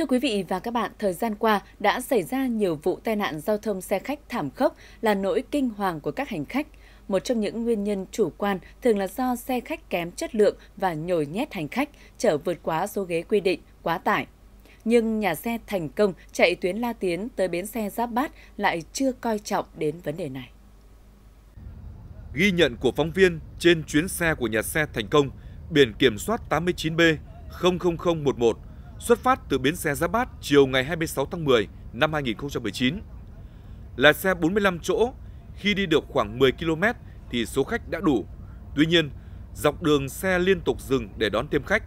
Thưa quý vị và các bạn, thời gian qua đã xảy ra nhiều vụ tai nạn giao thông xe khách thảm khốc là nỗi kinh hoàng của các hành khách. Một trong những nguyên nhân chủ quan thường là do xe khách kém chất lượng và nhồi nhét hành khách, chở vượt quá số ghế quy định, quá tải. Nhưng nhà xe thành công chạy tuyến La Tiến tới bến xe Giáp Bát lại chưa coi trọng đến vấn đề này. Ghi nhận của phóng viên trên chuyến xe của nhà xe thành công, biển kiểm soát 89B 00011 xuất phát từ bến xe giá Bát chiều ngày 26 tháng 10 năm 2019. Là xe 45 chỗ, khi đi được khoảng 10 km thì số khách đã đủ. Tuy nhiên, dọc đường xe liên tục dừng để đón thêm khách.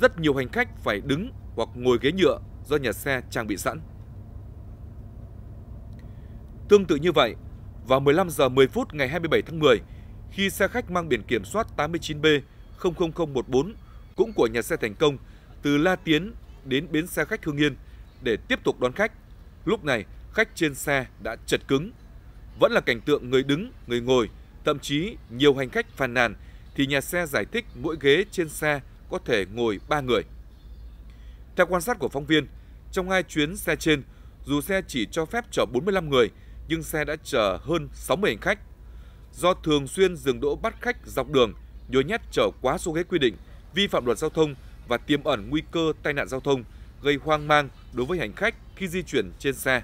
Rất nhiều hành khách phải đứng hoặc ngồi ghế nhựa do nhà xe trang bị sẵn. Tương tự như vậy, vào 15 giờ 10 phút ngày 27 tháng 10, khi xe khách mang biển kiểm soát 89B 00014 cũng của nhà xe Thành Công từ La Tiến đến bến xe khách Hương Yên để tiếp tục đón khách. Lúc này, khách trên xe đã chật cứng. Vẫn là cảnh tượng người đứng, người ngồi, thậm chí nhiều hành khách phàn nàn thì nhà xe giải thích mỗi ghế trên xe có thể ngồi 3 người. Theo quan sát của phóng viên, trong hai chuyến xe trên, dù xe chỉ cho phép chở 45 người, nhưng xe đã chở hơn 60 hành khách. Do thường xuyên dừng đỗ bắt khách dọc đường, nhồi nhét chở quá số ghế quy định, vi phạm luật giao thông và tiềm ẩn nguy cơ tai nạn giao thông, gây hoang mang đối với hành khách khi di chuyển trên xe.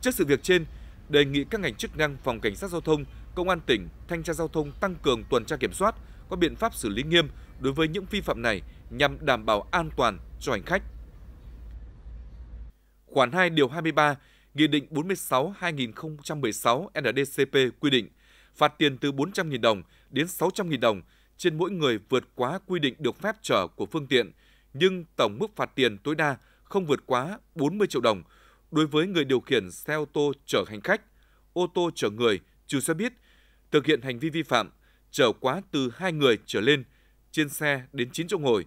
Trước sự việc trên, đề nghị các ngành chức năng phòng cảnh sát giao thông, công an tỉnh, thanh tra giao thông tăng cường tuần tra kiểm soát, có biện pháp xử lý nghiêm đối với những vi phạm này nhằm đảm bảo an toàn cho hành khách. Khoản 2 điều 23 Nghị định 46/2016 NDCP quy định phạt tiền từ 400.000 đồng đến 600.000 đồng trên mỗi người vượt quá quy định được phép chở của phương tiện, nhưng tổng mức phạt tiền tối đa không vượt quá 40 triệu đồng đối với người điều khiển xe ô tô chở hành khách, ô tô chở người trừ xe buýt thực hiện hành vi vi phạm chở quá từ 2 người trở lên trên xe đến 9 chỗ ngồi,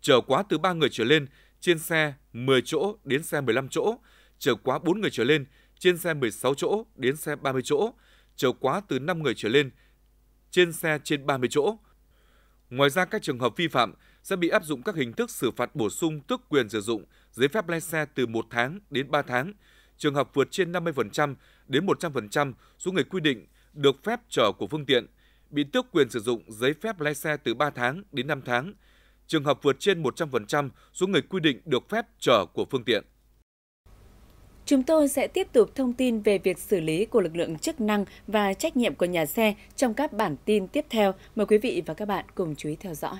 chở quá từ 3 người trở lên trên xe 10 chỗ đến xe 15 chỗ, chở quá 4 người trở lên trên xe 16 chỗ đến xe 30 chỗ, chở quá từ 5 người trở lên trên xe trên 30 chỗ, Ngoài ra các trường hợp vi phạm sẽ bị áp dụng các hình thức xử phạt bổ sung tước quyền sử dụng giấy phép lái xe từ 1 tháng đến 3 tháng. Trường hợp vượt trên 50% đến 100% số người quy định được phép chở của phương tiện, bị tước quyền sử dụng giấy phép lái xe từ 3 tháng đến 5 tháng. Trường hợp vượt trên 100% số người quy định được phép chở của phương tiện. Chúng tôi sẽ tiếp tục thông tin về việc xử lý của lực lượng chức năng và trách nhiệm của nhà xe trong các bản tin tiếp theo. Mời quý vị và các bạn cùng chú ý theo dõi.